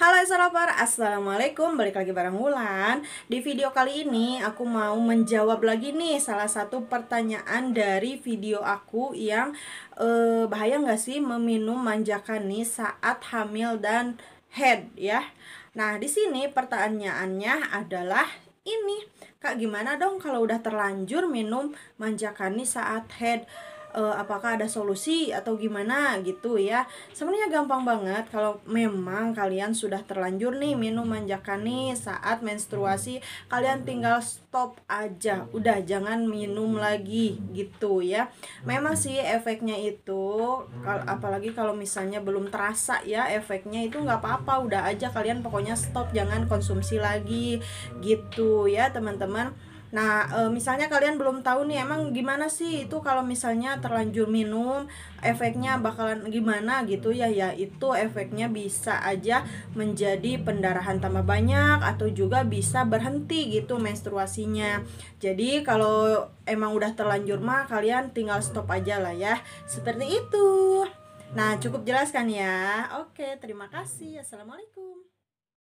Halo Assalamualaikum, balik lagi bareng Wulan Di video kali ini aku mau menjawab lagi nih salah satu pertanyaan dari video aku yang eh, bahaya gak sih meminum manjakani saat hamil dan head ya Nah di sini pertanyaannya adalah ini Kak gimana dong kalau udah terlanjur minum manjakani saat head uh, apakah ada solusi atau gimana gitu ya sebenarnya gampang banget kalau memang kalian sudah terlanjur nih minum manjakan nih saat menstruasi kalian tinggal stop aja udah jangan minum lagi gitu ya memang sih efeknya itu apalagi kalau misalnya belum terasa ya efeknya itu nggak apa-apa udah aja kalian pokoknya stop jangan konsumsi lagi gitu ya teman-teman Nah, e, misalnya kalian belum tahu nih emang gimana sih itu kalau misalnya terlanjur minum efeknya bakalan gimana gitu ya ya itu efeknya bisa aja menjadi pendarahan tambah banyak atau juga bisa berhenti gitu menstruasinya. Jadi kalau emang udah terlanjur mah kalian tinggal stop aja lah ya. Seperti itu. Nah, cukup jelaskan ya? Oke, terima kasih. Assalamualaikum.